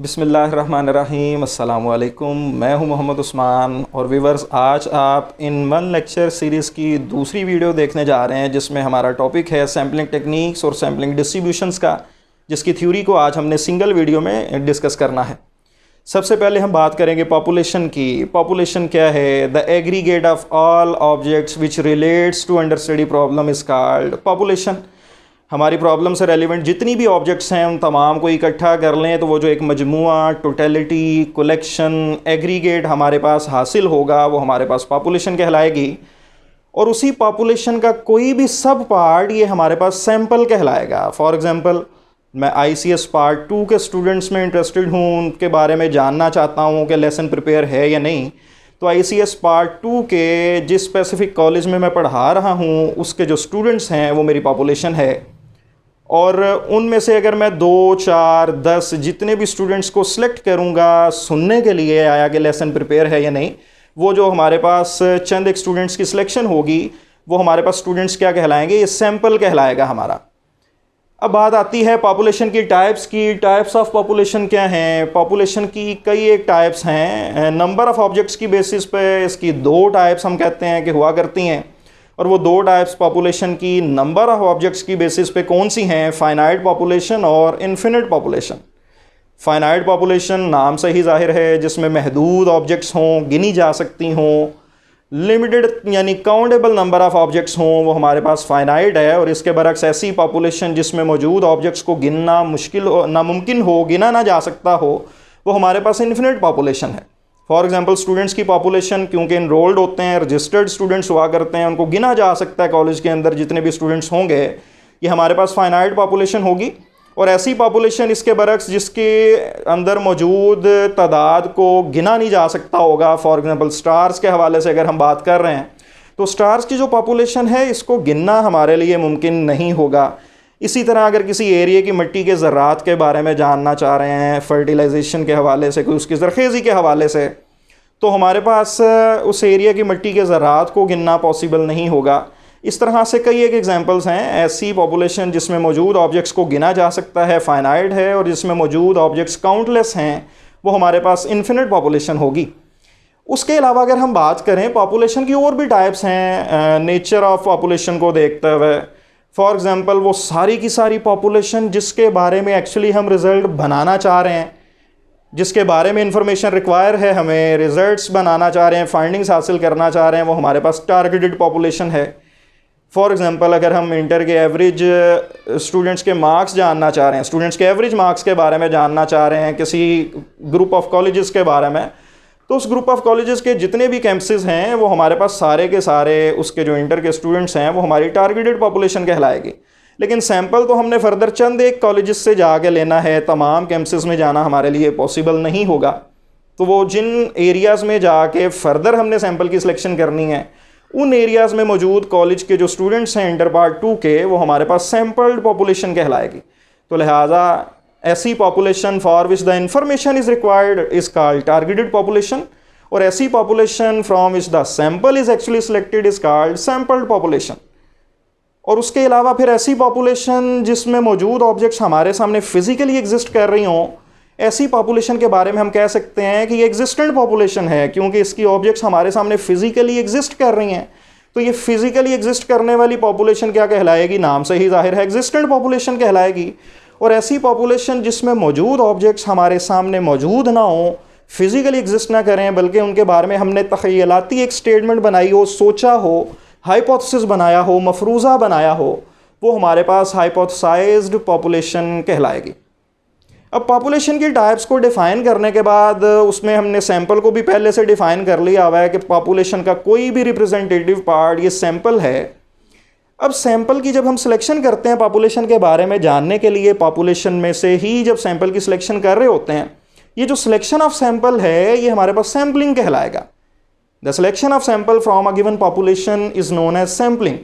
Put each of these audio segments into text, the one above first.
बिसमीम् मैं हूं मोहम्मद उस्मान और व्यूवर्स आज आप इन वन लेक्चर सीरीज़ की दूसरी वीडियो देखने जा रहे हैं जिसमें हमारा टॉपिक है सैम्पलिंग टेक्निक्स और सैम्पलिंग डिस्ट्रीब्यूशंस का जिसकी थ्योरी को आज हमने सिंगल वीडियो में डिस्कस करना है सबसे पहले हम बात करेंगे पॉपुलेशन की पॉपुलेशन क्या है the aggregate of all objects which relates to under study problem is called population हमारी प्रॉब्लम से रेलिवेंट जितनी भी ऑब्जेक्ट्स हैं उन तमाम को इकट्ठा कर लें तो वो जो एक मजमू टोटलिटी कलेक्शन एग्रीगेट हमारे पास हासिल होगा वो हमारे पास पॉपुलेशन कहलाएगी और उसी पॉपुलेशन का कोई भी सब पार्ट ये हमारे पास सैम्पल कहलाएगा फॉर एग्ज़ाम्पल मैं I C S part two के स्टूडेंट्स में इंटरेस्टेड हूँ उनके बारे में जानना चाहता हूँ कि लेसन प्रिपेयर है या नहीं तो I C S part two के जिस स्पेसिफिक कॉलेज में मैं पढ़ा रहा हूँ उसके जो स्टूडेंट्स हैं वो मेरी पॉपुलेशन है और उनमें से अगर मैं दो चार दस जितने भी स्टूडेंट्स को सिलेक्ट करूँगा सुनने के लिए आया कि लेसन प्रिपेयर है या नहीं वो जो हमारे पास चंद एक स्टूडेंट्स की सिलेक्शन होगी वो हमारे पास स्टूडेंट्स क्या कहलाएंगे ये सैम्पल कहलाएगा हमारा अब बात आती है पॉपुलेशन की टाइप्स की टाइप्स ऑफ पॉपुलेशन क्या हैं पॉपुलेशन की कई एक टाइप्स हैं नंबर ऑफ़ ऑब्जेक्ट्स की बेसिस पे इसकी दो टाइप्स हम कहते हैं कि हुआ करती हैं और वो दो टाइप्स पॉपुलेशन की नंबर ऑफ ऑब्जेक्ट्स की बेसिस पे कौन सी हैं फाइनाइट पॉपुलेशन और इन्फिनिट पॉपुलेशन फाइनाइट पॉपुलेशन नाम से ही जाहिर है जिसमें महदूद ऑब्जेक्ट्स हों गिनी जा सकती हों लिमिटेड यानी काउंटेबल नंबर ऑफ ऑब्जेक्ट्स हों वो हमारे पास फाइनाइट है और इसके बरक्स ऐसी पॉपुलेशन जिसमें मौजूद ऑब्जेक्ट्स को गिनना मुश्किल नामुमकिन हो गिना ना जा सकता हो वो हमारे पास इन्फिनिट पॉपुलेशन है फॉर एग्जाम्पल स्टूडेंट्स की पॉपुलेशन क्योंकि इनरोल्ड होते हैं रजिस्टर्ड स्टूडेंट्स हुआ करते हैं उनको गिना जा सकता है कॉलेज के अंदर जितने भी स्टूडेंट्स होंगे ये हमारे पास फाइनाइट पॉपुलेशन होगी और ऐसी पॉपुलेशन इसके बरक्स जिसके अंदर मौजूद तादाद को गिना नहीं जा सकता होगा फॉर एग्ज़ाम्पल स्टार्स के हवाले से अगर हम बात कर रहे हैं तो स्टार्स की जो पॉपुलेशन है इसको गिनना हमारे लिए मुमकिन नहीं होगा इसी तरह अगर किसी एरिए की मिट्टी के ज़रात के बारे में जानना चाह रहे हैं फर्टिलाइजेशन के हवाले से कोई उसकी जरखेज़ी के हवाले से तो हमारे पास उस एरिया की मिट्टी के ज़रात को गिनना पॉसिबल नहीं होगा इस तरह से कई एक एग्जांपल्स हैं ऐसी पॉपुलेशन जिसमें मौजूद ऑब्जेक्ट्स को गिना जा सकता है फाइनाइड है और जिसमें मौजूद ऑब्जेक्ट्स काउंटलेस हैं वो हमारे पास इन्फिनिट पॉपुलेशन होगी उसके अलावा अगर हम बात करें पॉपुलेशन की और भी टाइप्स हैं नेचर ऑफ पॉपुलेशन को देखते हुए फॉर एग्ज़ाम्पल वो सारी की सारी पॉपुलेशन जिसके बारे में एक्चुअली हम रिज़ल्ट बनाना चाह रहे हैं जिसके बारे में इंफॉर्मेशन रिक्वायर है हमें रिजल्ट्स बनाना चाह रहे हैं फाइंडिंग्स हासिल करना चाह रहे हैं वो हमारे पास टारगेटेड पॉपुलेशन है फॉर एग्ज़ाम्पल अगर हम इंटर के एवरेज स्टूडेंट्स uh, के मार्क्स जानना चाह रहे हैं स्टूडेंट्स के एवरेज मार्क्स के बारे में जानना चाह रहे हैं किसी ग्रुप ऑफ कॉलेज के बारे में तो उस ग्रुप ऑफ कॉलेज के जितने भी कैंपसेस हैं वो हमारे पास सारे के सारे उसके जो इंटर के स्टूडेंट्स हैं वो हमारी टारगेटेड पॉपुलेशन कहलाएगी लेकिन सैंपल तो हमने फर्दर चंद एक कॉलेज से जा लेना है तमाम कैंपसेस में जाना हमारे लिए पॉसिबल नहीं होगा तो वो जिन एरियाज़ में जाके फर्दर हमने सैंपल की सिलेक्शन करनी है उन एरियाज़ में मौजूद कॉलेज के जो स्टूडेंट्स हैं इंटर पार्ट टू के वो हमारे पास सैम्पल्ड पॉपुलेशन कहलाएगी तो लिहाजा ऐसी population for which the information is required is called targeted population और ऐसी population from which the sample is actually selected is called sampled population और उसके अलावा फिर ऐसी पॉपुलेशन जिसमें मौजूद ऑब्जेक्ट्स हमारे सामने फिजिकली एग्जिस्ट कर रही हों ऐसी पॉपुलेशन के बारे में हम कह सकते हैं कि ये एग्जिस्टेंट पॉपुलेशन है क्योंकि इसकी ऑब्जेक्ट्स हमारे सामने फिजिकली एग्जिस्ट कर रही हैं तो ये फिजिकली एग्जिस्ट करने वाली पॉपुलेशन क्या कहलाएगी नाम से ही जाहिर है एग्जिस्टेंट पॉपुलेशन कहलाएगी और ऐसी पॉपुलेशन जिसमें मौजूद ऑब्जेक्ट्स हमारे सामने मौजूद ना हों फिज़िकली एग्जिस्ट ना करें बल्कि उनके बारे में हमने तखयलाती एक स्टेटमेंट बनाई हो सोचा हो हाइपोथेसिस बनाया हो मफरूज़ा बनाया हो वो हमारे पास हाइपोथसाइज पॉपुलेशन कहलाएगी अब पॉपुलेशन की टाइप्स को डिफ़ाइन करने के बाद उसमें हमने सैंपल को भी पहले से डिफ़ाइन कर लिया हुआ है कि पॉपुलेशन का कोई भी रिप्रेजेंटेटिव पार्ट ये सैंपल है अब सैंपल की जब हम सिलेक्शन करते हैं पॉपुलेशन के बारे में जानने के लिए पॉपुलेशन में से ही जब सैंपल की सिलेक्शन कर रहे होते हैं ये जो सिलेक्शन ऑफ सैंपल है ये हमारे पास सैम्पलिंग कहलाएगा the selection of sample from a given population is known as sampling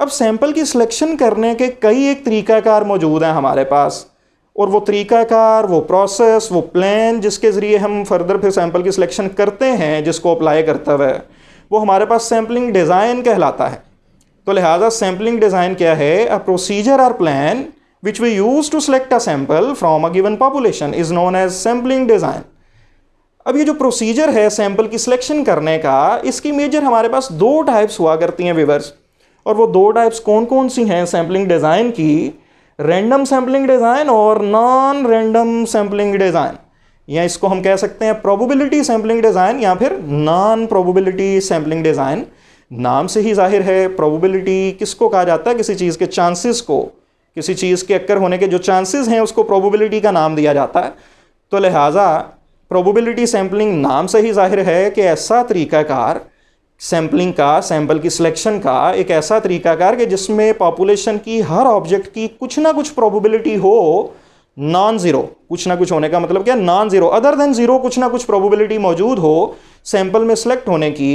अब सैंपल की सिलेक्शन करने के कई एक तरीकाकार मौजूद हैं हमारे पास और वो तरीकाकार वो प्रोसेस वो प्लान जिसके ज़रिए हम फर्दर फिर सैंपल की सिलेक्शन करते हैं जिसको अप्लाई करता हुआ वो हमारे पास सैम्पलिंग डिज़ाइन कहलाता है तो लिहाजा सैम्पलिंग डिज़ाइन क्या है a procedure or plan which we use to select a sample from a given population is known as sampling design अब ये जो प्रोसीजर है सैंपल की सिलेक्शन करने का इसकी मेजर हमारे पास दो टाइप्स हुआ करती हैं विवर्स और वो दो टाइप्स कौन कौन सी हैं सैम्पलिंग डिज़ाइन की रैंडम सैम्पलिंग डिज़ाइन और नॉन रैंडम सैम्पलिंग डिज़ाइन या इसको हम कह सकते हैं प्रोबेबिलिटी सैम्पलिंग डिज़ाइन या फिर नॉन प्रोबेबिलिटी सैम्पलिंग डिज़ाइन नाम से ही जाहिर है प्रोबेबिलिटी किसको कहा जाता है किसी चीज़ के चांसेस को किसी चीज़ के अक्कर होने के जो चांसेस हैं उसको प्रोबेबिलिटी का नाम दिया जाता है तो लिहाजा प्रोबेबिलिटी सैम्पलिंग नाम से ही जाहिर है कि ऐसा तरीकाकार सैम्पलिंग का सैंपल की सिलेक्शन का एक ऐसा तरीकाकार कि जिसमें पॉपुलेशन की हर ऑब्जेक्ट की कुछ ना कुछ प्रोबेबिलिटी हो नॉन ज़ीरो कुछ ना कुछ होने का मतलब क्या non zero other than zero कुछ ना कुछ प्रोबेबिलिटी मौजूद हो सैंपल में सिलेक्ट होने की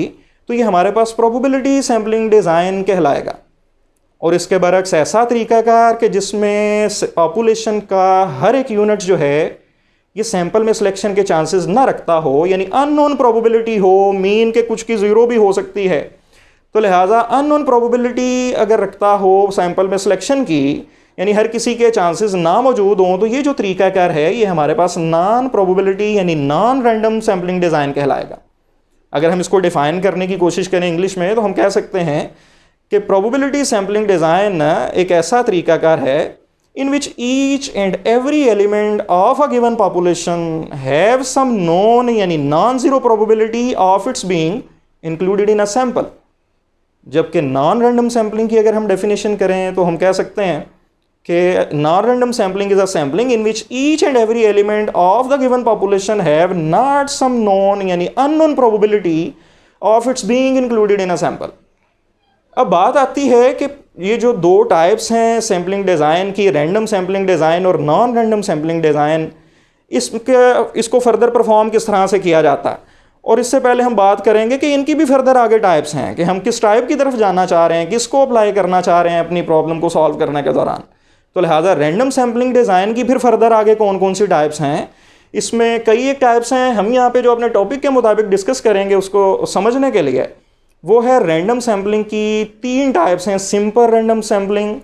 तो ये हमारे पास प्रोबेबिलिटी सैम्पलिंग डिज़ाइन कहलाएगा और इसके बरक्स ऐसा तरीकाकार कि जिसमें पॉपुलेशन का हर एक यूनिट जो है ये सैंपल में सिलेक्शन के चांसेस ना रखता हो यानी अननोन प्रोबेबिलिटी हो मीन के कुछ की ज़ीरो भी हो सकती है तो लिहाजा अननोन प्रोबेबिलिटी अगर रखता हो सैंपल में सिलेक्शन की यानी हर किसी के चांसेस ना मौजूद हों तो ये जो तरीकाकार है ये हमारे पास नॉन प्रोबेबिलिटी यानी नॉन रैंडम सैम्पलिंग डिज़ाइन कहलाएगा अगर हम इसको डिफ़ाइन करने की कोशिश करें इंग्लिश में तो हम कह सकते हैं कि प्रोबेबिलिटी सैम्पलिंग डिज़ाइन एक ऐसा तरीकाकार है in which each and every element of a given population have some known यानी non-zero probability of its being included in a sample. जबकि नॉन रैंडम सैम्पलिंग की अगर हम डेफिनेशन करें तो हम कह सकते हैं कि non random sampling is a sampling in which each and every element of the given population have not some non यानी unknown probability of its being included in a sample अब बात आती है कि ये जो दो टाइप्स हैं सैम्पलिंग डिज़ाइन की रैंडम सैम्पलिंग डिज़ाइन और नॉन रैंडम सैम्पलिंग डिज़ाइन इसके इसको फर्दर परफॉर्म किस तरह से किया जाता है और इससे पहले हम बात करेंगे कि इनकी भी फर्दर आगे टाइप्स हैं कि हम किस टाइप की तरफ जाना चाह रहे हैं किसको अप्लाई करना चाह रहे हैं अपनी प्रॉब्लम को सॉल्व करने के दौरान तो लिहाजा रैंडम सैम्पलिंग डिज़ाइन की फिर फर्दर आगे कौन कौन सी टाइप्स हैं इसमें कई एक टाइप्स हैं हम यहाँ पे जो अपने टॉपिक के मुताबिक डिस्कस करेंगे उसको समझने के लिए वो है रैंडम सैम्पलिंग की तीन टाइप्स हैं simple random sampling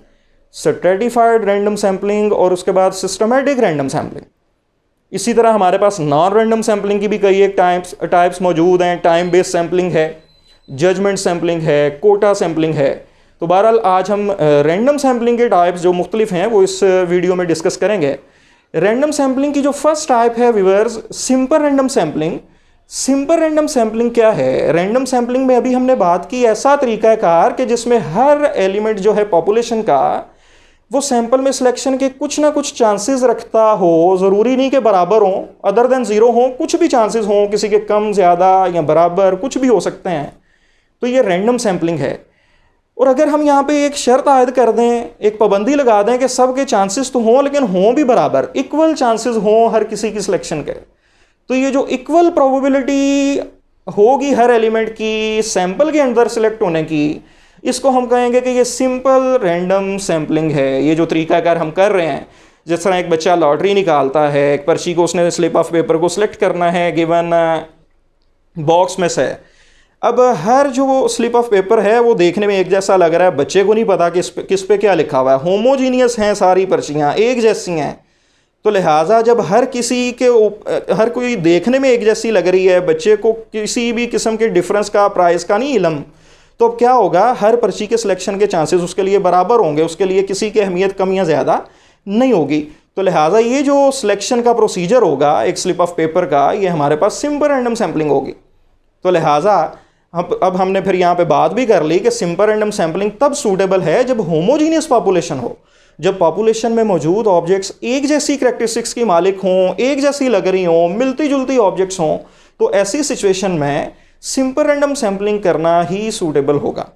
stratified random sampling और उसके बाद सिस्टमेटिक रैंडम सैम्पलिंग इसी तरह हमारे पास नॉन रैंडम सैम्पलिंग की भी कई एक टाइप्स टाइप्स मौजूद हैं टाइम बेस्ड सैम्पलिंग है जजमेंट सैम्पलिंग है कोटा सैम्पलिंग है तो बहरहाल आज हम रैंडम सैम्पलिंग के टाइप्स जो मुख्तलिफ हैं वो इस वीडियो में डिस्कस करेंगे रैंडम सैम्पलिंग की जो फर्स्ट टाइप है viewers simple random sampling simple random sampling क्या है रैंडम सैम्पलिंग में अभी हमने बात की ऐसा तरीकाकार कि जिसमें हर एलिमेंट जो है पॉपुलेशन का वो सैंपल में सिलेक्शन के कुछ ना कुछ चांसेस रखता हो ज़रूरी नहीं कि बराबर हों अदर देन ज़ीरो हों कुछ भी चांसेस हों किसी के कम ज़्यादा या बराबर कुछ भी हो सकते हैं तो ये रैंडम सैम्पलिंग है और अगर हम यहाँ पे एक शर्त आयद कर दें एक पाबंदी लगा दें कि सब के चांसेस तो हों लेकिन हों भी बराबर इक्वल चांसेस हों हर किसी की सिलेक्शन के तो ये जो इक्वल प्रोबेबिलिटी होगी हर एलिमेंट की सैंपल के अंदर सेलेक्ट होने की इसको हम कहेंगे कि ये सिंपल रैंडम सैम्पलिंग है ये जो तरीकाकार हम कर रहे हैं जिस तरह एक बच्चा लॉटरी निकालता है एक पर्ची को उसने स्लिप ऑफ पेपर को सिलेक्ट करना है गिवन बॉक्स uh, में से अब हर जो वो स्लिप ऑफ पेपर है वो देखने में एक जैसा लग रहा है बच्चे को नहीं पता किस पे किस पे क्या लिखा हुआ है होमोजीनियस हैं सारी पर्चियाँ एक जैसी हैं तो लिहाजा जब हर किसी के हर कोई देखने में एक जैसी लग रही है बच्चे को किसी भी किस्म के डिफरेंस का प्राइस का नहीं इलम तो अब क्या होगा हर पर्ची के सिलेक्शन के चांसेस उसके लिए बराबर होंगे उसके लिए किसी की अहमियत कम या ज़्यादा नहीं होगी तो लिहाजा ये जो सिलेक्शन का प्रोसीजर होगा एक स्लिप ऑफ पेपर का ये हमारे पास सिंपल रैंडम सैम्पलिंग होगी तो लिहाजा अब अब हमने फिर यहाँ पे बात भी कर ली कि सिंपल रैंडम सैम्पलिंग तब सूटेबल है जब होमोजीनियस पॉपुलेशन हो जब पॉपुलेशन में मौजूद ऑब्जेक्ट्स एक जैसी करेक्टरिस्टिक्स की मालिक हों एक जैसी लग रही हों मिलती जुलती ऑब्जेक्ट्स हों तो ऐसी सिचुएशन में सिंपल रैंडम सैम्पलिंग करना ही सूटेबल होगा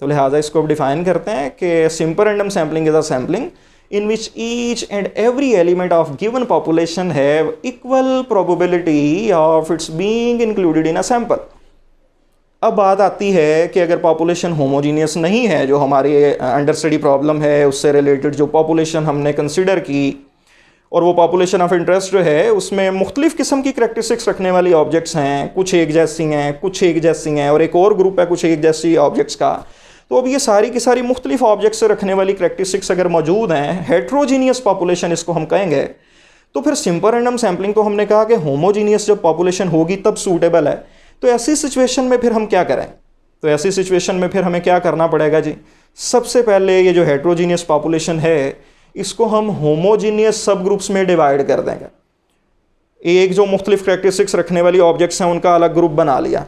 तो लिहाजा इसको डिफाइन करते हैं कि simple random sampling is a sampling in which each and every element of given population have equal probability of its being included in a sample अब बात आती है कि अगर पॉपुलेशन होमोजीनियस नहीं है जो हमारी अंडर स्टडी प्रॉब्लम है उससे रिलेटेड जो पॉपुलेशन हमने कंसिडर की और वो पॉपुलेशन ऑफ इंटरेस्ट जो है उसमें मुख्तलिफ़ किस्म की करेक्टरिस्टिक्स रखने वाली ऑब्जेक्ट्स हैं कुछ एक जैसी हैं कुछ एक जैसी हैं और एक और ग्रुप है कुछ एक जैसी ऑब्जेक्ट्स का तो अब ये सारी की सारी मुख्तलिफ ऑब्जेक्ट्स रखने वाली करेक्टरिस्टिक्स अगर मौजूद हैं हेट्रोजीनियस पॉपुलेशन इसको हम कहेंगे तो फिर सिंपल रैंडम सैम्पलिंग तो हमने कहा कि होमोजीनियस जब पॉपुलेशन होगी तब सूटेबल है तो ऐसी सिचुएशन में फिर हम क्या करें तो ऐसी सिचुएशन में फिर हमें क्या करना पड़ेगा जी सबसे पहले ये जो हेट्रोजीनियस पॉपुलेशन है इसको हम होमोजीनियस सब ग्रुप्स में डिवाइड कर देंगे एक जो मुख्तलिफ करेक्टरिस्टिक्स रखने वाली ऑब्जेक्ट्स हैं उनका अलग ग्रुप बना लिया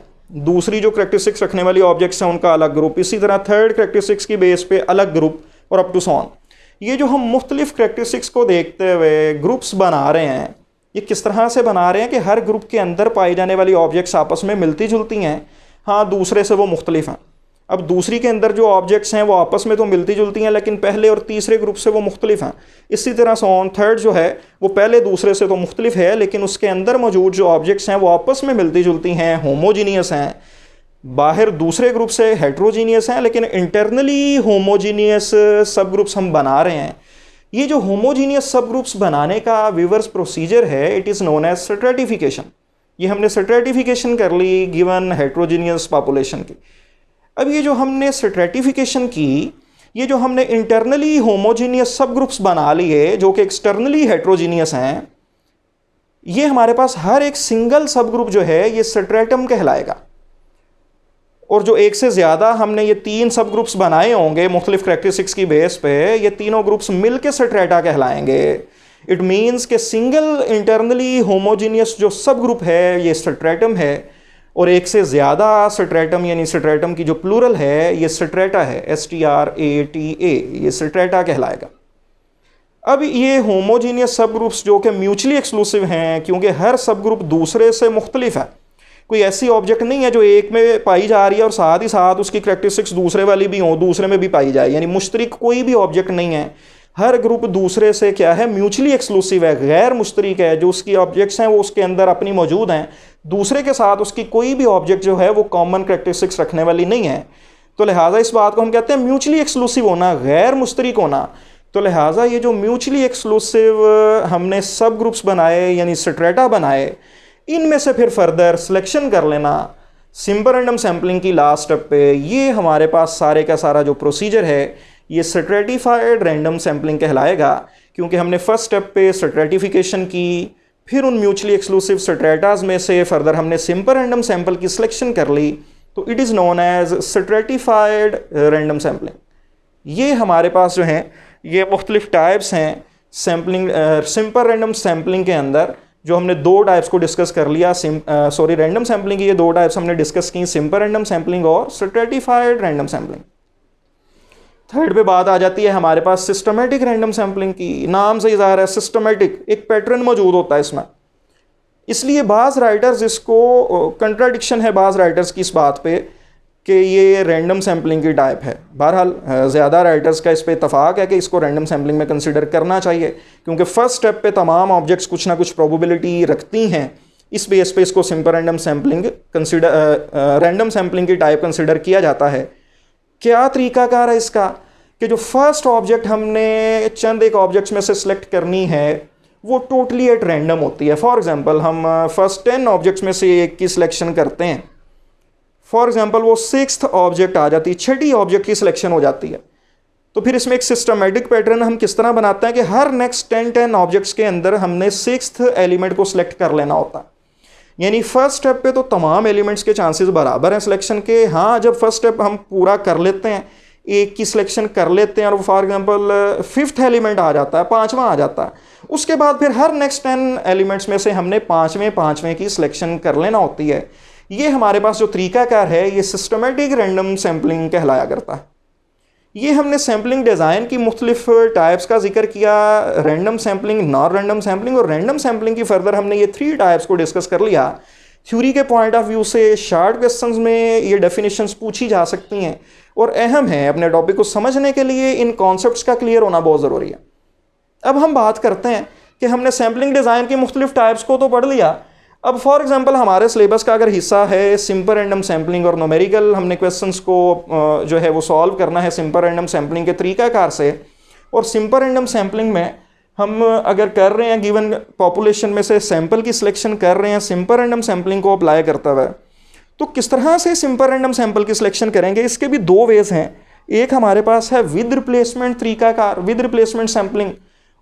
दूसरी जो करेक्टरिस्टिक्स रखने वाली ऑब्जेक्ट्स हैं उनका अलग ग्रुप इसी तरह थर्ड करेक्टरिस्टिक्स की बेस पे अलग ग्रुप और अप टू सॉन ये जो हम मुख्तलिफ करेक्टरिस्टिक्स को देखते हुए ग्रुप्स बना रहे हैं ये किस तरह से बना रहे हैं कि हर ग्रुप के अंदर पाई जाने वाली ऑब्जेक्ट्स आपस में मिलती जुलती हैं हाँ दूसरे से वो मुख्तलिफ हैं अब दूसरी के अंदर जो ऑब्जेक्ट्स हैं वो आपस में तो मिलती जुलती हैं लेकिन पहले और तीसरे ग्रुप से वो मुख्तलिफ हैं इसी तरह से ऑन थर्ड जो है वो पहले दूसरे से तो मुख्तलिफ है लेकिन उसके अंदर मौजूद जो ऑब्जेक्ट्स हैं वो आपस में मिलती जुलती हैं होमोजीनियस हैं बाहर दूसरे ग्रुप से हेट्रोजीनियस हैं लेकिन इंटरनली होमोजीनियस सब ग्रुप्स हम बना रहे हैं ये जो होमोजीनियस सब ग्रुप्स बनाने का विवर्स प्रोसीजर है it is known as stratification ये हमने स्ट्रेटिफिकेशन कर ली गिवन हेट्रोजीनियस पॉपुलेशन की अब ये जो हमने स्ट्रेटिफिकेशन की ये जो हमने इंटरनली होमोजीनियस सब ग्रुप्स बना लिए जो कि एक्सटर्नली हेट्रोजीनियस हैं ये हमारे पास हर एक सिंगल सब ग्रुप जो है ये स्ट्रेटम कहलाएगा और जो एक से ज़्यादा हमने ये तीन सब ग्रुप्स बनाए होंगे मुख्तलिफ करेक्टरिस्टिक्स की बेस पे ये तीनों ग्रुप्स मिल के सट्रेटा कहलाएंगे इट मीन्स के सिंगल इंटरनली होमोजीनियस जो सब ग्रुप है ये सट्रेटम है और एक से ज़्यादा सट्रेटम यानी सट्रेटम की जो प्लूरल है ये सट्रेटा है S T R A T A ये सट्रेटा कहलाएगा अब ये होमोजीनियस सब ग्रुप्स जो कि म्यूचुअली एक्सक्लूसिव हैं क्योंकि हर सब ग्रुप दूसरे से मुख्तलिफ है कोई ऐसी ऑब्जेक्ट नहीं है जो एक में पाई जा रही है और साथ ही साथ उसकी करेक्टरिस्टिक्स दूसरे वाली भी हों दूसरे में भी पाई जाए यानी मुश्तरक कोई भी ऑब्जेक्ट नहीं है हर ग्रुप दूसरे से क्या है म्यूचुअली एक्सक्लूसिव है गैर मुश्तरक है जो उसकी ऑब्जेक्ट्स हैं वो उसके अंदर अपनी मौजूद हैं दूसरे के साथ उसकी कोई भी ऑब्जेक्ट जो है वो कॉमन करेक्टरिस्टिक्स रखने वाली नहीं है तो लिहाजा इस बात को हम कहते हैं म्यूचुअली एक्सक्लूसिव होना गैर मुश्तरक होना तो लिहाजा ये जो म्यूचुअली एक्सक्लूसिव हमने सब ग्रुप्स बनाए यानी स्ट्रेटा बनाए इनमें से फिर फर्दर सिलेक्शन कर लेना सिंपल रैंडम सैम्पलिंग की लास्ट स्टेप पे ये हमारे पास सारे का सारा जो प्रोसीजर है ये स्ट्रेटिफाइड रैंडम सैम्पलिंग कहलाएगा क्योंकि हमने फर्स्ट स्टेप पे स्ट्रेटिफिकेशन की फिर उन म्यूचुअली एक्सक्लूसिव स्ट्रेटाज में से फर्दर हमने सिंपल रैंडम सैम्पल की सिलेक्शन कर ली तो it is known as stratified random sampling ये हमारे पास जो हैं ये मुख्तलिफ टाइप्स हैं सैम्पलिंग सिंपल रैंडम सैम्पलिंग के अंदर जो हमने दो टाइप्स को डिस्कस कर लिया सॉरी रैंडम सैम्पलिंग की ये दो टाइप्स हमने डिस्कस की सिंपल रैंडम सैम्पलिंग और स्ट्रेटिफाइड रैंडम सैम्पलिंग थर्ड पे बात आ जाती है हमारे पास सिस्टमेटिक रैंडम सैम्पलिंग की नाम से ही जाहिर है सिस्टमेटिक एक पैटर्न मौजूद होता है इसमें इसलिए बाज़ राइटर्स इसको कंट्राडिक्शन है बाज़ राइटर्स की इस बात पर कि ये रैंडम सैम्पलिंग की टाइप है बहरहाल ज़्यादा राइटर्स का इस पर इतफाक़ है कि इसको रैंडम सैम्पलिंग में कंसिडर करना चाहिए क्योंकि फ़र्स्ट स्टेप पे तमाम ऑब्जेक्ट्स कुछ ना कुछ प्रोबेबिलिटी रखती हैं इस बेस पे इसको simple random sampling consider random sampling की टाइप कंसिडर किया जाता है क्या तरीकाकार है इसका कि जो फर्स्ट ऑब्जेक्ट हमने चंद एक ऑब्जेक्ट्स में से सिलेक्ट करनी है वो टोटली एट रैंडम होती है फॉर एग्ज़ाम्पल हम फर्स्ट टेन ऑब्जेक्ट्स में से एक की सिलेक्शन करते हैं फॉर एग्जाम्पल वो सिक्स ऑब्जेक्ट आ जाती है छठी ऑब्जेक्ट की सिलेक्शन हो जाती है तो फिर इसमें एक सिस्टमेटिक पैटर्न हम किस तरह बनाते हैं कि हर नेक्स्ट टेन टेन ऑब्जेक्ट्स के अंदर हमने सिक्स एलिमेंट को सिलेक्ट कर लेना होता है यानी फर्स्ट स्टेप पे तो तमाम एलिमेंट्स के चांसेस बराबर हैं सिलेक्शन के हाँ जब फर्स्ट स्टेप हम पूरा कर लेते हैं एक की सिलेक्शन कर लेते हैं और फॉर एग्जांपल फिफ्थ एलिमेंट आ जाता है पांचवा आ जाता है उसके बाद फिर हर नेक्स्ट टेन एलिमेंट्स में से हमने पाँचवें पाँचवें की सिलेक्शन कर लेना होती है ये हमारे पास जो तरीकाकार है ये सिस्टमेटिक रैंडम सैम्पलिंग कहलाया करता है ये हमने सैम्पलिंग डिज़ाइन की मुख्तलिफ टाइप्स का जिक्र किया random sampling non random sampling और रैंडम सैम्पलिंग की फर्दर हमने ये थ्री टाइप्स को डिस्कस कर लिया थ्यूरी के पॉइंट ऑफ व्यू से शार्ट क्वेश्चंस में ये डेफिनेशंस पूछी जा सकती हैं और अहम है अपने टॉपिक को समझने के लिए इन कॉन्सेप्ट का क्लियर होना बहुत ज़रूरी है अब हम बात करते हैं कि हमने सैम्पलिंग डिज़ाइन की मुख्तलिफ टाइप्स को तो पढ़ लिया अब फॉर एग्जांपल हमारे सिलेबस का अगर हिस्सा है सिंपल रैंडम सैम्पलिंग और नोमेरिकल हमने क्वेश्चंस को जो है वो सॉल्व करना है सिंपल रैंडम सैम्पलिंग के तरीकाकार से और सिंपल रैंडम सैम्पलिंग में हम अगर कर रहे हैं गिवन पॉपुलेशन में से सैंपल की सिलेक्शन कर रहे हैं सिंपल रैंडम सैम्पलिंग को अप्लाई करता हुआ तो किस तरह से सिंपल रैंडम सैम्पल की सिलेक्शन करेंगे इसके भी दो वेज़ हैं एक हमारे पास है विद रिप्लेसमेंट तरीकाकार विद रिप्लेसमेंट सैम्पलिंग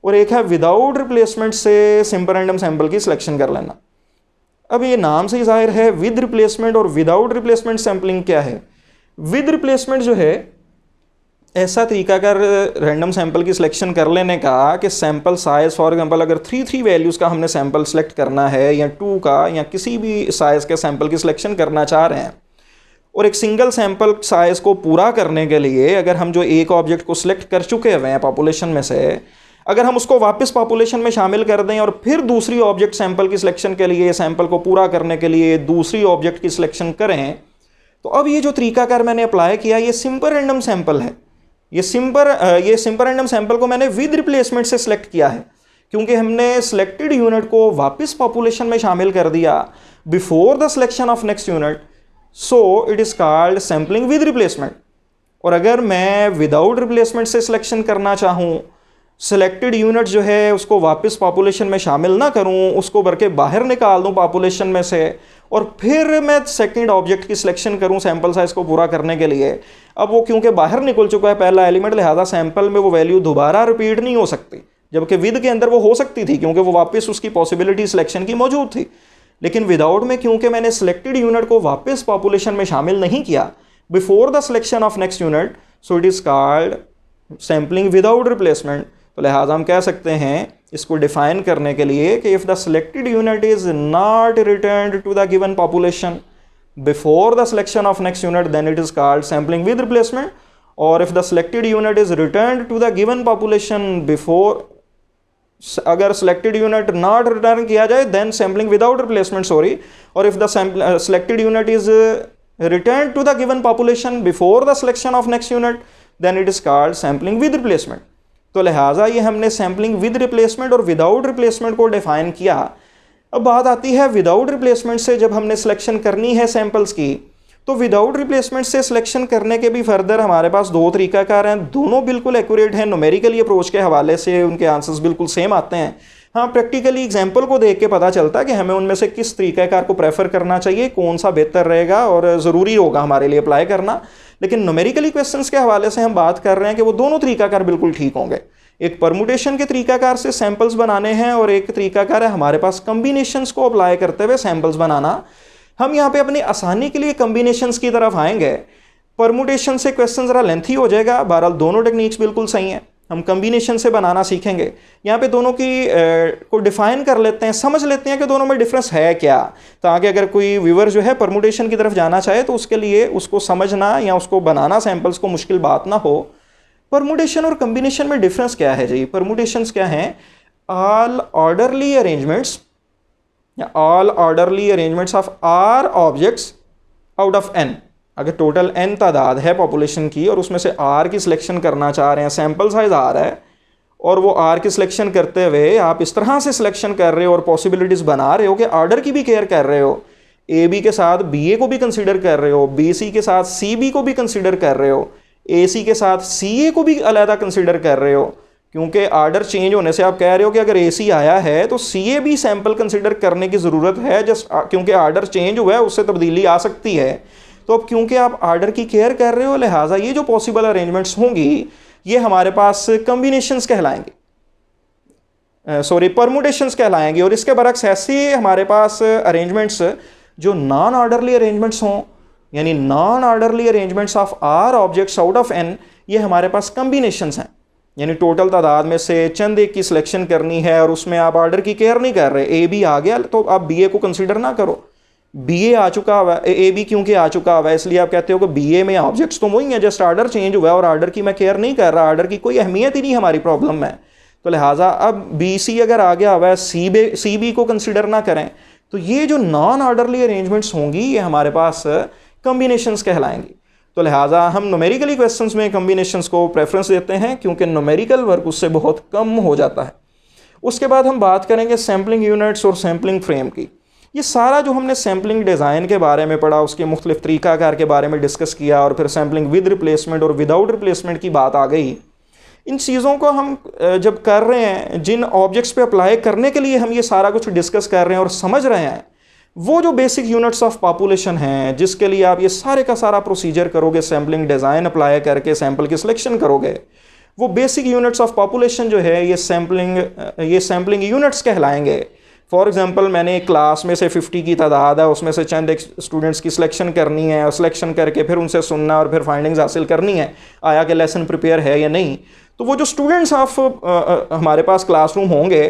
और एक है विदाउट रिप्लेसमेंट से सिंपल रैंडम सैम्पल की सिलेक्शन कर लेना अब ये नाम से ही जाहिर है विद रिप्लेसमेंट और विदाउट रिप्लेसमेंट सैम्पलिंग क्या है विद रिप्लेसमेंट जो है ऐसा तरीका कर रैंडम सैंपल की सिलेक्शन कर लेने का कि सैंपल साइज़ फॉर एग्जांपल अगर थ्री थ्री वैल्यूज़ का हमने सैंपल सेलेक्ट करना है या टू का या किसी भी साइज़ के सैंपल की सिलेक्शन करना चाह रहे हैं और एक सिंगल सैंपल साइज़ को पूरा करने के लिए अगर हम जो एक ऑब्जेक्ट को सिलेक्ट कर चुके हुए हैं पॉपुलेशन में से अगर हम उसको वापस पॉपुलेशन में शामिल कर दें और फिर दूसरी ऑब्जेक्ट सैंपल की सिलेक्शन के लिए सैंपल को पूरा करने के लिए दूसरी ऑब्जेक्ट की सिलेक्शन करें तो अब ये जो तरीकाकार मैंने अप्लाई किया ये सिंपल रैंडम सैंपल है ये सिंपल ये सिंपल रैंडम सैंपल को मैंने विद रिप्लेसमेंट से सिलेक्ट किया है क्योंकि हमने सिलेक्टेड यूनिट को वापस पॉपुलेशन में शामिल कर दिया before the selection of next unit so it is called sampling with replacement और अगर मैं विदाउट रिप्लेसमेंट से सिलेक्शन करना चाहूँ सिलेक्टेड यूनिट्स जो है उसको वापस पॉपुलेशन में शामिल ना करूं उसको भर के बाहर निकाल दूं पॉपुलेशन में से और फिर मैं सेकंड ऑब्जेक्ट की सिलेक्शन करूं सैंपल साइज़ को पूरा करने के लिए अब वो क्योंकि बाहर निकल चुका है पहला एलिमेंट लिहाजा सैंपल में वो वैल्यू दोबारा रिपीट नहीं हो सकती जबकि विद के अंदर वो हो सकती थी क्योंकि वो वापस उसकी पॉसिबिलिटी सिलेक्शन की मौजूद थी लेकिन विदाउट में क्योंकि मैंने सिलेक्टेड यूनिट को वापस पॉपुलेशन में शामिल नहीं किया before the selection of next unit so it is called sampling without replacement तो लिहाजा हम कह सकते हैं इसको डिफ़ाइन करने के लिए कि if the selected unit is not return to the given population before the selection of next unit then it is called sampling with replacement और if the selected unit is return to the given population before अगर selected unit not return किया जाए then sampling without replacement sorry और if the selected unit is return to the given population before the selection of next unit then it is called sampling with replacement तो लिहाजा ये हमने sampling with replacement और without replacement को define किया अब बात आती है विदाउट रिप्लेसमेंट से जब हमने सिलेक्शन करनी है सैम्पल्स की तो विदाउट रिप्लेसमेंट से सिलेक्शन करने के भी फर्दर हमारे पास दो तरीकाकार हैं दोनों बिल्कुल एक्यूरेट हैं नोमेरिकली अप्रोच के हवाले से उनके आंसर्स बिल्कुल सेम आते हैं हाँ प्रैक्टिकली एग्जाम्पल को देख के पता चलता है कि हमें उनमें से किस तरीक़ाकार को प्रेफर करना चाहिए कौन सा बेहतर रहेगा और ज़रूरी होगा हमारे लिए अप्लाई करना लेकिन नोमेरिकली क्वेश्चंस के हवाले से हम बात कर रहे हैं कि वो दोनों तरीक़ाकार बिल्कुल ठीक होंगे एक परमुटेशन के तरीकाकार से सैंपल्स बनाने हैं और एक तरीकाकार है हमारे पास कम्बिनेशन को अप्लाई करते हुए सैंपल्स बनाना हम यहाँ पे अपनी आसानी के लिए कम्बिनेशंस की तरफ आएंगे परमुटेशन से क्वेश्चन ज़रा लेंथी हो जाएगा बहरहाल दोनों टेक्निक्स बिल्कुल सही हैं हम कम्बिनेशन से बनाना सीखेंगे यहाँ पे दोनों की ए, को डिफ़ाइन कर लेते हैं समझ लेते हैं कि दोनों में डिफरेंस है क्या तो आगे अगर कोई व्यूवर जो है परमोटेशन की तरफ जाना चाहे तो उसके लिए उसको समझना या उसको बनाना सैम्पल्स को मुश्किल बात ना हो परमोटेशन और कम्बिनेशन में डिफरेंस क्या है जी परमोटेशन क्या हैं all orderly arrangements all orderly arrangements of R objects out of N अगर टोटल एन तादाद है पॉपुलेशन की और उसमें से आर की सिलेक्शन करना चाह रहे हैं सैम्पल साइज़ आर है और वो आर की सिलेक्शन करते हुए आप इस तरह से सिलेक्शन कर रहे हो और पॉसिबिलिटीज़ बना रहे हो कि आर्डर की भी केयर कर रहे हो ए बी के साथ बी ए को भी कंसिडर कर रहे हो बी सी के साथ सी बी को भी कंसिडर कर रहे हो ए सी के साथ सी ए को भी अलहदा कंसिडर कर रहे हो क्योंकि आर्डर चेंज होने से आप कह रहे हो कि अगर ए सी आया है तो सी ए भी सैम्पल कंसिडर करने की ज़रूरत है जस्ट क्योंकि आर्डर चेंज हुआ है उससे तब्दीली आ सकती है तो अब क्योंकि आप आर्डर की केयर कर रहे हो लिहाजा ये जो पॉसिबल अरेंजमेंट्स होंगी ये हमारे पास कम्बिनेशंस कहलाएंगे सॉरी परमुटेशंस कहलाएंगे और इसके बरक्स ऐसे हमारे पास अरेंजमेंट्स जो नॉन ऑर्डरली अरेंजमेंट्स हों यानी non orderly arrangements of R objects out of N ये हमारे पास कम्बिनेशन हैं यानी टोटल तादाद में से चंद एक की सिलेक्शन करनी है और उसमें आप ऑर्डर की केयर नहीं कर रहे ए बी आ गया तो आप बी ए को कंसिडर ना करो बीए आ चुका हुआ है ए बी क्योंकि आ चुका हुआ है इसलिए आप कहते हो कि बीए में ऑब्जेक्ट्स तो वही हैं जस्ट आर्डर चेंज हुआ है और आर्डर की मैं केयर नहीं कर रहा आर्डर की कोई अहमियत ही नहीं हमारी प्रॉब्लम में तो लिहाजा अब बी सी अगर आ गया हुआ है सी बे सी बी को कंसिडर ना करें तो ये जो नॉन आर्डरली अरेंजमेंट्स होंगी ये हमारे पास कम्बिनेशनस कहलाएंगी तो लिहाजा हम नोमेरिकली क्वेश्चन में कम्बिनेशन को प्रेफरेंस देते हैं क्योंकि नोमेरिकल वर्क उससे बहुत कम हो जाता है उसके बाद हम बात करेंगे सैम्पलिंग यूनिट्स और सैम्पलिंग फ्रेम की ये सारा जो हमने सैम्पलिंग डिज़ाइन के बारे में पढ़ा उसके मुख्तलिफ तरीक़ाकार के बारे में डिस्कस किया और फिर सैम्पलिंग विद रिप्लेसमेंट और विदाउट रिप्लेसमेंट की बात आ गई इन चीज़ों को हम जब कर रहे हैं जिन ऑब्जेक्ट्स पे अप्लाई करने के लिए हम ये सारा कुछ डिस्कस कर रहे हैं और समझ रहे हैं वो जो बेसिक यूनिट्स ऑफ पॉपुलेशन हैं जिसके लिए आप ये सारे का सारा प्रोसीजर करोगे सैम्पलिंग डिज़ाइन अप्लाई करके सैम्पल की सिलेक्शन करोगे वो बेसिक यूनिट्स ऑफ पॉपुलेशन जो है ये सैम्पलिंग ये सैम्पलिंग यूनिट्स कहलाएंगे फॉर एग्ज़ाम्पल मैंने एक क्लास में से 50 की तादाद है उसमें से चंद एक स्टूडेंट्स की सिलेक्शन करनी है और सिलेक्शन करके फिर उनसे सुनना और फिर फाइंडिंग्स हासिल करनी है आया कि लेसन प्रिपेयर है या नहीं तो वो जो स्टूडेंट्स ऑफ हमारे पास क्लासरूम होंगे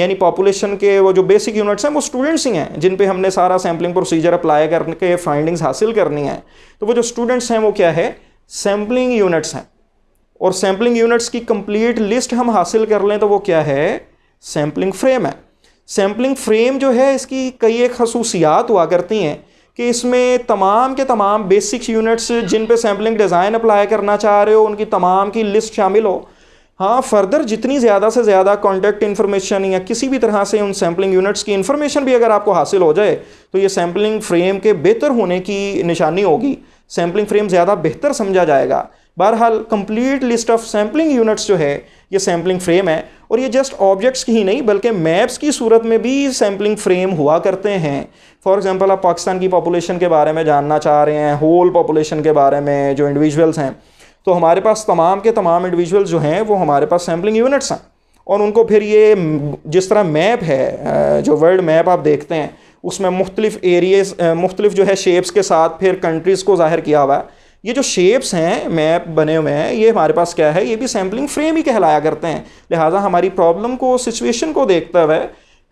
यानी पॉपुलेशन के वो जो बेसिक यूनिट्स हैं वो स्टूडेंट्स ही हैं जिन पे हमने सारा सैम्पलिंग प्रोसीजर अप्लाई करके फाइंडिंग्स हासिल करनी है तो वो जो स्टूडेंट्स हैं वो क्या है सैम्पलिंग यूनिट्स हैं और सैम्पलिंग यूनिट्स की कंप्लीट लिस्ट हम हासिल कर लें तो वो क्या है सैम्पलिंग फ्रेम है सैम्पलिंग फ्रेम जो है इसकी कई एक खसूसियात हुआ करती हैं कि इसमें तमाम के तमाम बेसिक्स यूनिट्स जिन पे सैम्पलिंग डिज़ाइन अप्लाई करना चाह रहे हो उनकी तमाम की लिस्ट शामिल हो हाँ फर्दर जितनी ज़्यादा से ज़्यादा कॉन्टैक्ट इन्फॉर्मेशन या किसी भी तरह से उन सैम्पलिंग यूनिट्स की इन्फॉर्मेशन भी अगर आपको हासिल हो जाए तो ये सैम्पलिंग फ्रेम के बेहतर होने की निशानी होगी सैम्पलिंग फ्रेम ज़्यादा बेहतर समझा जाएगा बहरहाल complete list of sampling units जो है ये सैम्पलिंग फ्रेम है और ये जस्ट ऑब्जेक्ट्स की ही नहीं बल्कि मैप्स की सूरत में भी सैम्पलिंग फ्रेम हुआ करते हैं फॉर एग्ज़ाम्पल आप पाकिस्तान की पॉपुलेशन के बारे में जानना चाह रहे हैं होल पॉपुलेशन के बारे में जो इंडिविजुअल्स हैं तो हमारे पास तमाम के तमाम इंडिविजुअल्स जो हैं वो हमारे पास सैम्पलिंग यूनिट्स हैं और उनको फिर ये जिस तरह मैप है जो वर्ल्ड मैप आप देखते हैं उसमें मुख्तलिफ एरिए मुख्तलिफ जो है शेप्स के साथ फिर कंट्रीज़ को ज़ाहिर किया हुआ है ये जो शेप्स हैं मैप बने हुए हैं ये हमारे पास क्या है ये भी सैम्पलिंग फ्रेम ही कहलाया करते हैं लिहाजा हमारी प्रॉब्लम को सिचुएशन को देखते हुए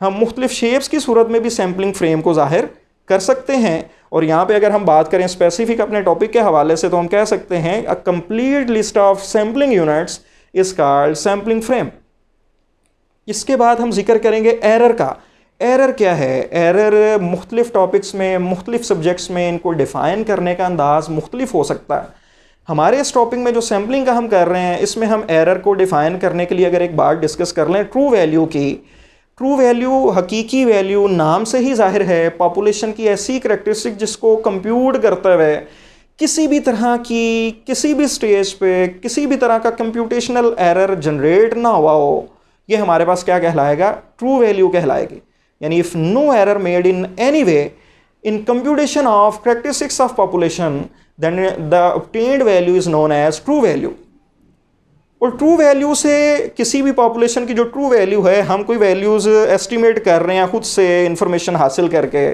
हम मुख्तलिफ शेप्स की सूरत में भी सैम्पलिंग फ्रेम को ज़ाहिर कर सकते हैं और यहाँ पे अगर हम बात करें स्पेसिफिक अपने टॉपिक के हवाले से तो हम कह सकते हैं a complete list of sampling units is called sampling frame इसके बाद हम जिक्र करेंगे एरर का एरर क्या है एरर मुख्तलिफ़ टॉपिक्स में मुख्तलिफ़ सब्जेक्ट्स में इनको डिफ़ाइन करने का अंदाज़ मुख्तलिफ हो सकता है हमारे इस टॉपिक में जो सैम्पलिंग का हम कर रहे हैं इसमें हम एरर को डिफ़ाइन करने के लिए अगर एक बार डिस्कस कर लें ट्रू वैल्यू की ट्रू वैल्यू हकीकी वैल्यू नाम से ही जाहिर है पॉपुलेशन की ऐसी करेक्टरिस्टिक जिसको कंप्यूट करते हुए किसी भी तरह की किसी भी स्टेज पे किसी भी तरह का कंप्यूटेशनल एरर जनरेट ना हुआ हो ये हमारे पास क्या कहलाएगा ट्रू वैल्यू कहलाएगी यानी if no error made in any way in computation of characteristics of population then the obtained value is known as true value और ट्रू वैल्यू से किसी भी पॉपुलेशन की जो ट्रू वैल्यू है हम कोई वैल्यूज़ एस्टिमेट कर रहे हैं खुद से इंफॉर्मेशन हासिल करके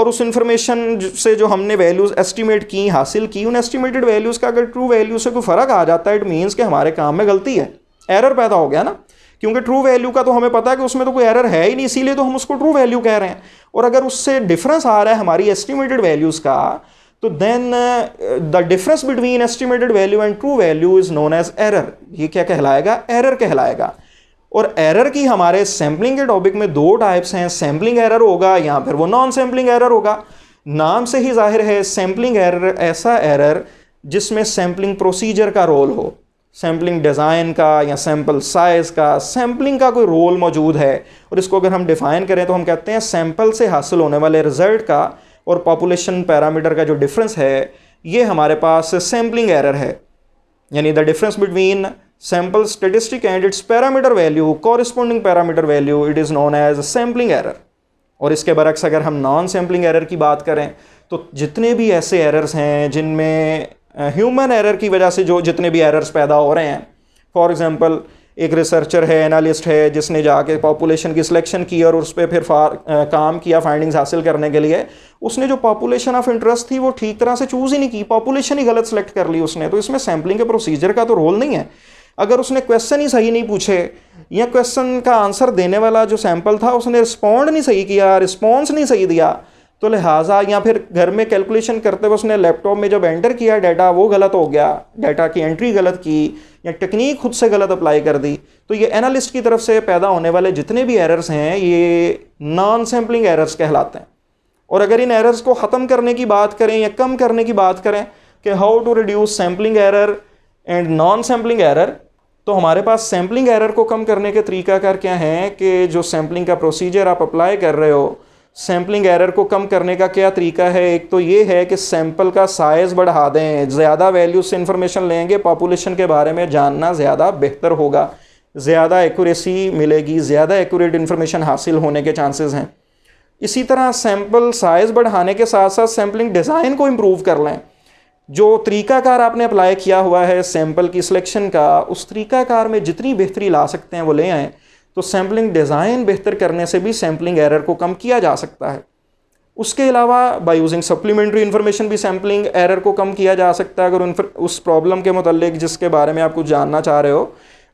और उस इन्फॉर्मेशन से जो हमने वैल्यूज़ एस्टिमेट की हासिल की उन एस्टिमेटेड वैल्यूज़ का अगर ट्रू वैल्यू से कोई फ़र्क आ जाता है इट मीन्स कि हमारे काम में गलती है एरर पैदा हो गया ना क्योंकि ट्रू वैल्यू का तो हमें पता है कि उसमें तो कोई एरर है ही नहीं इसीलिए तो हम उसको ट्रू वैल्यू कह रहे हैं और अगर उससे डिफरेंस आ रहा है हमारी एस्टिमेटेड वैल्यूज़ का तो then the difference between estimated value and true value is known as error ये क्या कहलाएगा एरर कहलाएगा और एरर की हमारे सैम्पलिंग के टॉपिक में दो टाइप्स हैं सैम्पलिंग एरर होगा या फिर वो नॉन सैम्पलिंग एरर होगा नाम से ही जाहिर है सैम्पलिंग एरर ऐसा एरर जिसमें सैम्पलिंग प्रोसीजर का रोल हो सैम्पलिंग डिज़ाइन का या सैम्पल साइज़ का सैम्पलिंग का कोई रोल मौजूद है और इसको अगर हम डिफ़ाइन करें तो हम कहते हैं सैम्पल से हासिल होने वाले रिज़ल्ट का और पॉपुलेशन पैरामीटर का जो डिफरेंस है ये हमारे पास सैम्पलिंग एरर है यानी the difference between sample statistic and its parameter value corresponding parameter value it is known as sampling error और इसके बरक्स अगर हम नॉन सैम्पलिंग एरर की बात करें तो जितने भी ऐसे एरर्स हैं जिनमें ह्यूमन uh, एरर की वजह से जो जितने भी एरर्स पैदा हो रहे हैं फॉर एग्ज़ाम्पल एक रिसर्चर है एनालिस्ट है जिसने जाके पॉपुलेशन की सिलेक्शन की और उस पर फिर फार, आ, uh, काम किया फाइंडिंग्स हासिल करने के लिए उसने जो पॉपुलेशन ऑफ इंटरेस्ट थी वो ठीक तरह से चूज़ ही नहीं की पॉपुलेशन ही गलत सेलेक्ट कर ली उसने तो इसमें सैम्पलिंग के प्रोसीजर का तो रोल नहीं है अगर उसने क्वेश्चन ही सही नहीं पूछे या क्वेश्चन का आंसर देने वाला जो सैम्पल था उसने रिस्पॉन्ड नहीं सही किया रिस्पॉन्स नहीं सही दिया तो लिहाजा या फिर घर में कैलकुलेशन करते हुए उसने लैपटॉप में जब एंटर किया डाटा वो गलत हो गया डाटा की एंट्री गलत की या टेक्निक खुद से गलत अप्लाई कर दी तो ये एनालिस्ट की तरफ से पैदा होने वाले जितने भी एरर्स हैं ये नॉन सैम्पलिंग एरर्स कहलाते हैं और अगर इन एरर्स को ख़त्म करने की बात करें या कम करने की बात करें कि how to reduce sampling error and non sampling error तो हमारे पास सैम्पलिंग एरर को कम करने के कर क्या हैं कि जो सैम्पलिंग का प्रोसीजर आप अप्लाई कर रहे हो सैम्पलिंग एरर को कम करने का क्या तरीका है एक तो ये है कि सैम्पल का साइज़ बढ़ा दें ज़्यादा वैल्यू से इन्फॉर्मेशन लेंगे पॉपुलेशन के बारे में जानना ज़्यादा बेहतर होगा ज़्यादा एक्यूरेसी मिलेगी ज़्यादा एक्यूरेट इन्फॉर्मेशन हासिल होने के चांसेस हैं इसी तरह सैम्पल साइज़ बढ़ाने के साथ साथ सैम्पलिंग डिज़ाइन को इम्प्रूव कर लें जो तरीकाकार आपने अप्लाई किया हुआ है सैम्पल की सिलेक्शन का उस तरीकाकार में जितनी बेहतरी ला सकते हैं वो ले आएँ तो सैम्पलिंग डिज़ाइन बेहतर करने से भी सैम्पलिंग एरर को कम किया जा सकता है उसके अलावा बाय यूजिंग सप्लीमेंट्री इन्फॉर्मेशन भी सैम्पलिंग एरर को कम किया जा सकता है अगर उस प्रॉब्लम के मतलब जिसके बारे में आप कुछ जानना चाह रहे हो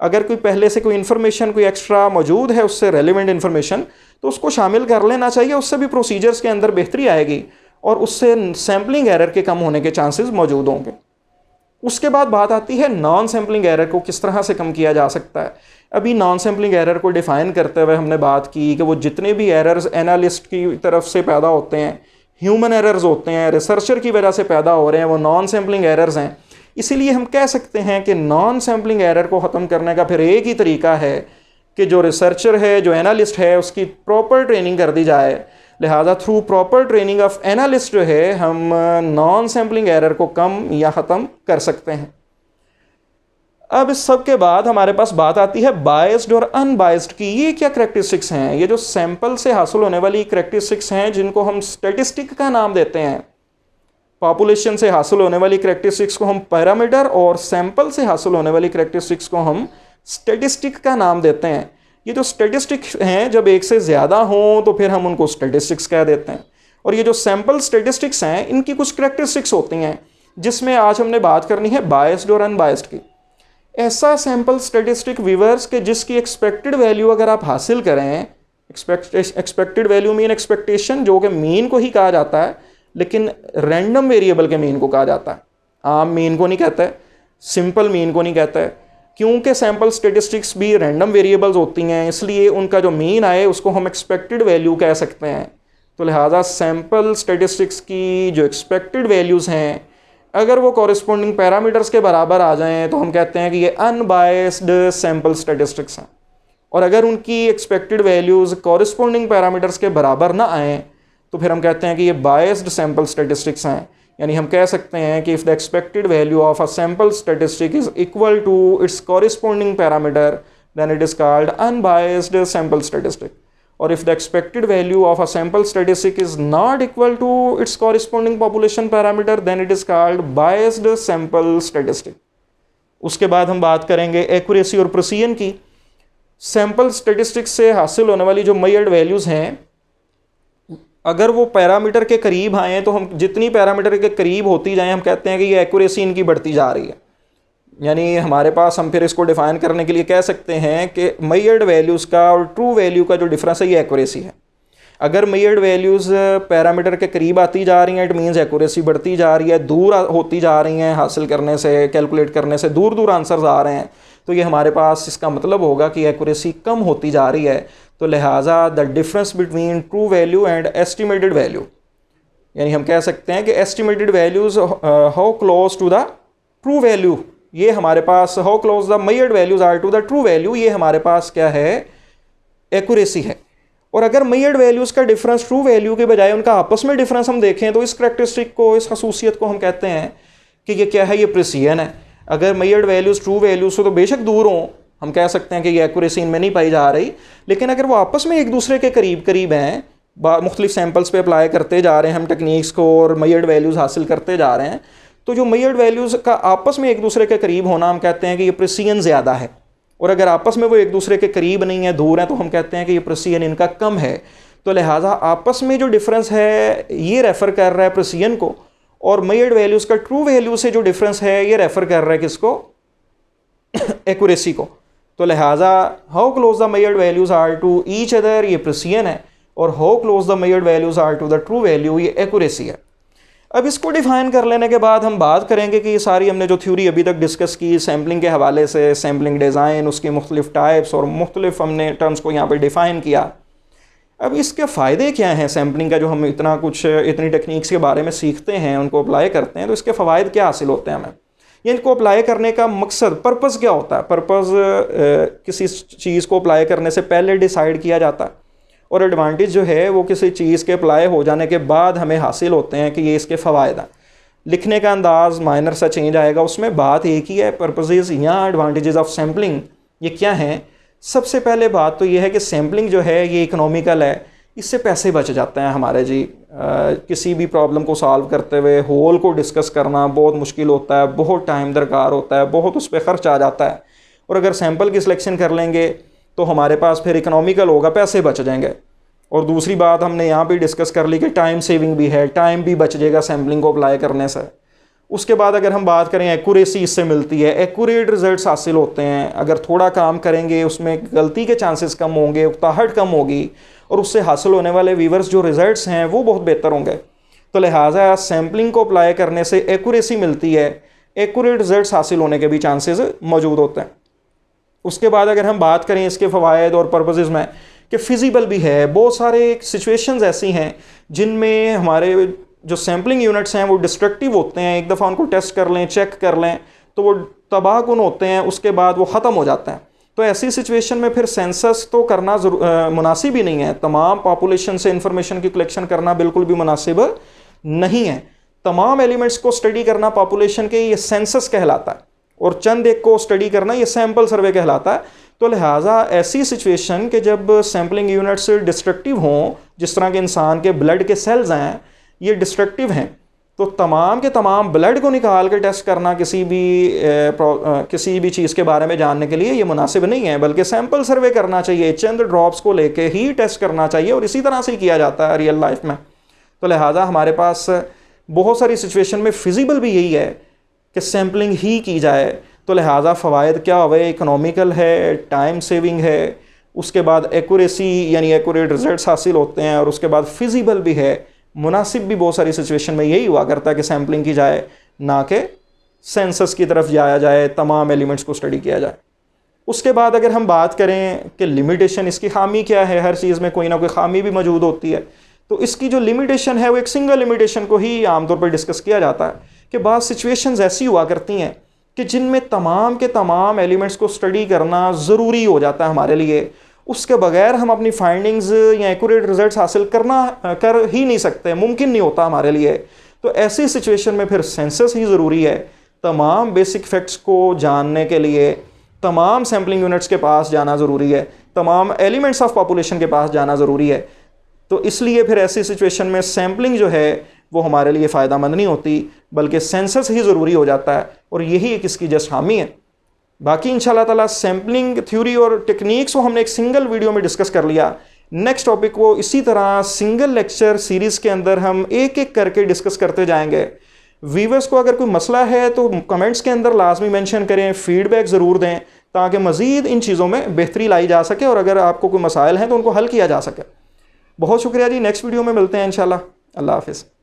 अगर कोई पहले से कोई इन्फॉर्मेशन कोई एक्स्ट्रा मौजूद है उससे रेलिवेंट इन्फॉर्मेशन तो उसको शामिल कर लेना चाहिए उससे भी प्रोसीजर्स के अंदर बेहतरी आएगी और उससे सैम्पलिंग एरर के कम होने के चांसेस मौजूद होंगे उसके बाद बात आती है नॉन सैम्पलिंग एरर को किस तरह से कम किया जा सकता है अभी नॉन सैम्पलिंग एरर को डिफ़ाइन करते हुए हमने बात की कि वो जितने भी एरर्स एनालिस्ट की तरफ से पैदा होते हैं ह्यूमन एरर्स होते हैं रिसर्चर की वजह से पैदा हो रहे हैं वो नॉन सैम्पलिंग एरर्स हैं इसीलिए हम कह सकते हैं कि नॉन सैम्पलिंग एरर को ख़त्म करने का फिर एक ही तरीका है कि जो रिसर्चर है जो एनालिस्ट है उसकी प्रॉपर ट्रेनिंग कर दी जाए लिहाजा through proper training of analyst जो है हम नॉन सैम्पलिंग एरर को कम या ख़त्म कर सकते हैं अब इस सब के बाद हमारे पास बात आती है बायस्ड और अनबायस्ड की ये क्या करेक्टरिस्टिक्स हैं ये जो सैंपल से हासिल होने वाली करेक्टरिस्टिक्स हैं जिनको हम स्टेटिस्टिक का नाम देते हैं पॉपुलेशन से हासिल होने वाली करेक्टरिस्टिक्स को हम पैरामीटर और सैंपल से हासिल होने वाली करेक्टरिस्टिक्स को हम स्टेटिस्टिक का नाम देते हैं ये जो स्टेटिस्टिक्स हैं जब एक से ज़्यादा हों तो फिर हम उनको स्टेटिस्टिक्स कह देते हैं और ये जो सैम्पल स्टेटिस्टिक्स हैं इनकी कुछ करेक्टरिस्टिक्स होती हैं जिसमें आज हमने बात करनी है बायस्ड और अनबायस्ड की ऐसा सैम्पल स्टेटिस्टिक व्यूवर्स के जिसकी एक्सपेक्टेड वैल्यू अगर आप हासिल करें एक्सपेक्टेड वैल्यू मीन एक्सपेक्टेशन जो कि मीन को ही कहा जाता है लेकिन रैंडम वेरिएबल के मीन को कहा जाता है आम मीन को नहीं कहता है सिंपल मीन को नहीं कहता है क्योंकि सैम्पल स्टेटिस्टिक्स भी रैंडम वेरिएबल्स होती हैं इसलिए उनका जो मीन आए उसको हम एक्सपेक्टेड वैल्यू कह सकते हैं तो लिहाजा सैम्पल स्टेटिस्टिक्स की जो एक्सपेक्टेड वैल्यूज़ हैं अगर वो कॉरस्पॉन्डिंग पैरामीटर्स के बराबर आ जाएँ तो हम कहते हैं कि ये अनबायस्ड सैम्पल स्टेटिस्टिक्स हैं और अगर उनकी एक्सपेक्टेड वैल्यूज़ कॉरस्पॉन्डिंग पैरामीटर्स के बराबर ना आएँ तो फिर हम कहते हैं कि ये बायस्ड सैम्पल स्टेटिस्टिक्स हैं यानी हम कह सकते हैं कि if the expected value of a sample statistic is equal to its corresponding parameter then it is called unbiased sample statistic और if the expected value of a sample statistic is not equal to its corresponding population parameter then it is called biased sample statistic उसके बाद हम बात करेंगे accuracy और precision की sample statistics से हासिल होने वाली जो मयर्ड वैल्यूज़ हैं अगर वो पैरामीटर के करीब आए हैं तो हम जितनी पैरामीटर के करीब होती जाएँ हम कहते हैं कि ये एक्यूरेसी इनकी बढ़ती जा रही है यानी हमारे पास हम फिर इसको डिफ़ाइन करने के लिए कह सकते हैं कि मैयर्ड वैल्यूज़ का और ट्रू वैल्यू का जो डिफरेंस है ये एक्यूरेसी है अगर मैयर्ड वैल्यूज़ पैरामीटर के करीब आती जा रही हैं इट मीन्स एक्यूरेसी बढ़ती जा रही है दूर होती जा रही हैं हासिल करने से कैलकुलेट करने से दूर दूर आंसर्स आ रहे हैं तो ये हमारे पास इसका मतलब होगा कि एक्यूरेसी कम होती जा रही है तो लिहाजा the difference between true value and estimated value यानी हम कह सकते हैं कि estimated values how close to the true value ये हमारे पास how close the measured values are to the true value ये हमारे पास क्या है एक्यूरेसी है और अगर मैयड वैल्यूज़ का डिफरेंस ट्रू वैल्यू के बजाय उनका आपस में डिफरेंस हम देखें तो इस करेक्टरिस्टिक को इस खसूसियत को हम कहते हैं कि ये क्या है ये प्रिसियन है अगर मैयड वैल्यूज़ ट्रू वैल्यूज़ से तो बेशक दूर हों हम कह सकते हैं कि ये एक्यूरेसी इनमें नहीं पाई जा रही लेकिन अगर वो आपस में एक दूसरे के करीब करीब हैं मुख्तलिफ सैम्पल्स पे अप्लाई करते जा रहे हैं हम टेक्निक्स को और मैयर्ड वैल्यूज़ हासिल करते जा रहे हैं तो जो मैयर्ड वैल्यूज़ का आपस में एक दूसरे के करीब होना हम कहते हैं कि ये प्रसियन ज़्यादा है और अगर आपस में वो एक दूसरे के करीब नहीं है दूर हैं तो हम कहते हैं कि ये प्रसियन इनका कम है तो लिहाजा आपस में जो डिफरेंस है ये रेफ़र कर रहा है प्रसियन को और मैयड वैल्यूज़ का ट्रू वैल्यू से जो डिफरेंस है ये रेफ़र कर रहा है किसको एक्यूरेसी को तो लिहाजा how close the measured values are to each other ये प्रसियन है और how close the measured values are to the true value ये एक्यूरेसी है अब इसको डिफाइन कर लेने के बाद हम बात करेंगे कि ये सारी हमने जो थ्योरी अभी तक डिस्कस की सैम्पलिंग के हवाले से सैम्पलिंग डिज़ाइन उसकी मुख्तलिफ़ टाइप्स और मुख्तलिफ हमने टर्म्स को यहाँ पर डिफ़ाइन किया अब इसके फ़ायदे क्या हैं सैम्पलिंग का जो हम इतना कुछ इतनी टेक्निक्स के बारे में सीखते हैं उनको अप्लाई करते हैं तो इसके फ़वाद क्या हासिल होते हैं हमें ये इनको अप्लाई करने का मकसद पर्पज़ क्या होता है पर्पज़ किसी चीज़ को अप्लाई करने से पहले डिसाइड किया जाता है और एडवांटेज जो है वो किसी चीज़ के अप्लाई हो जाने के बाद हमें हासिल होते हैं कि ये इसके फ़ायदा हैं लिखने का अंदाज़ माइनर सा चेंज आएगा उसमें बात एक ही है पर्पजेज़ या एडवांटेजेस ऑफ सैम्पलिंग ये क्या हैं सबसे पहले बात तो ये है कि सैम्पलिंग जो है ये इकोनॉमिकल है इससे पैसे बच जाते हैं हमारे जी आ, किसी भी प्रॉब्लम को सॉल्व करते हुए होल को डिस्कस करना बहुत मुश्किल होता है बहुत टाइम दरकार होता है बहुत उस पर खर्च आ जाता है और अगर सैम्पल की सिलेक्शन कर लेंगे तो हमारे पास फिर इकनॉमिकल होगा पैसे बच जाएंगे और दूसरी बात हमने यहाँ भी डिस्कस कर ली कि टाइम सेविंग भी है टाइम भी बच जाएगा सैम्पलिंग को अप्लाई करने से उसके बाद अगर हम बात करें एक्यूरेसी इससे मिलती है एक्यूरेट रिजल्ट्स हासिल होते हैं अगर थोड़ा काम करेंगे उसमें गलती के चांसेस कम होंगे उकताहट कम होगी और उससे हासिल होने वाले वीवर्स जो रिजल्ट्स हैं वो बहुत बेहतर होंगे तो लिहाजा सैम्पलिंग को अप्लाई करने से एक्यूरेसी मिलती है एक्यूरेट रिजल्ट हासिल होने के भी चांसेस मौजूद होते हैं उसके बाद अगर हम बात करें इसके फ़वाद और पर्पजेज़ में कि फिजिबल भी है बहुत सारे सिचुएशंस ऐसी हैं जिनमें हमारे जो सैम्पलिंग यूनिट्स हैं वो डिस्ट्रक्टिव होते हैं एक दफ़ा उनको टेस्ट कर लें चेक कर लें तो वो तबाह कन होते हैं उसके बाद वो ख़त्म हो जाते हैं तो ऐसी सिचुएशन में फिर सेंसस तो करना मुनासिब ही नहीं है तमाम पॉपुलेशन से इंफॉर्मेशन की कलेक्शन करना बिल्कुल भी मुनासिब नहीं है तमाम एलिमेंट्स को स्टडी करना पॉपुलेशन के ये सेंसस कहलाता है और चंद एक को स्टडी करना ये सैम्पल सर्वे कहलाता है तो लिहाजा ऐसी सिचुएशन के जब सैम्पलिंग यूनिट्स डिस्ट्रक्टिव हों जिस तरह के इंसान के ब्लड के सेल्स हैं ये डिस्ट्रक्टिव हैं तो तमाम के तमाम ब्लड को निकाल के टेस्ट करना किसी भी ए, किसी भी चीज़ के बारे में जानने के लिए ये मुनासिब नहीं है बल्कि सैम्पल सर्वे करना चाहिए चंद ड्रॉप्स को लेके ही टेस्ट करना चाहिए और इसी तरह से ही किया जाता है रियल लाइफ में तो लिहाजा हमारे पास बहुत सारी सिचुएशन में फिजिबल भी यही है कि सैम्पलिंग ही की जाए तो लिहाजा फ़वाद क्या हुए इकनॉमिकल है टाइम सेविंग है उसके बाद एकूरेसी यानी एकूरेट रिज़ल्ट हासिल होते हैं और उसके बाद फिजिबल भी है मुनासिब भी बहुत सारी सिचुएशन में यही हुआ करता है कि सैम्पलिंग की जाए ना कि सेंसस की तरफ जाया जाए तमाम एलिमेंट्स को स्टडी किया जाए उसके बाद अगर हम बात करें कि लिमिटेशन इसकी खामी क्या है हर चीज़ में कोई ना कोई खामी भी मौजूद होती है तो इसकी जो लिमिटेशन है वो एक सिंगल लिमिटेशन को ही आमतौर पर डिस्कस किया जाता है कि बाद सिचुएशंस ऐसी हुआ करती हैं कि जिनमें तमाम के तमाम एलिमेंट्स को स्टडी करना ज़रूरी हो जाता है हमारे लिए उसके बगैर हम अपनी फाइंडिंग्स या एक्यूरेट रिजल्ट्स हासिल करना कर ही नहीं सकते मुमकिन नहीं होता हमारे लिए तो ऐसी सिचुएशन में फिर सेंसस ही ज़रूरी है तमाम बेसिक फैक्ट्स को जानने के लिए तमाम सैम्पलिंग यूनिट्स के पास जाना ज़रूरी है तमाम एलिमेंट्स ऑफ पॉपुलेशन के पास जाना ज़रूरी है तो इसलिए फिर ऐसी सिचुएशन में सैम्पलिंग जो है वो हमारे लिए फ़ायदा मंद नहीं होती बल्कि सेंसस ही ज़रूरी हो जाता है और यही एक इसकी जस्ट हामी है बाकी इन ताला सैम्पलिंग थ्योरी और टेक्निक्स को हमने एक सिंगल वीडियो में डिस्कस कर लिया नेक्स्ट टॉपिक को इसी तरह सिंगल लेक्चर सीरीज़ के अंदर हम एक एक करके डिस्कस करते जाएंगे व्यूवर्स को अगर कोई मसला है तो कमेंट्स के अंदर लाजमी मैंशन करें फीडबैक ज़रूर दें ताकि मज़ीद इन चीज़ों में बेहतरी लाई जा सके और अगर आपको कोई मसाइल हैं तो उनको हल किया जा सके बहुत शुक्रिया जी नेक्स्ट वीडियो में मिलते हैं इन अल्लाह हाफिज़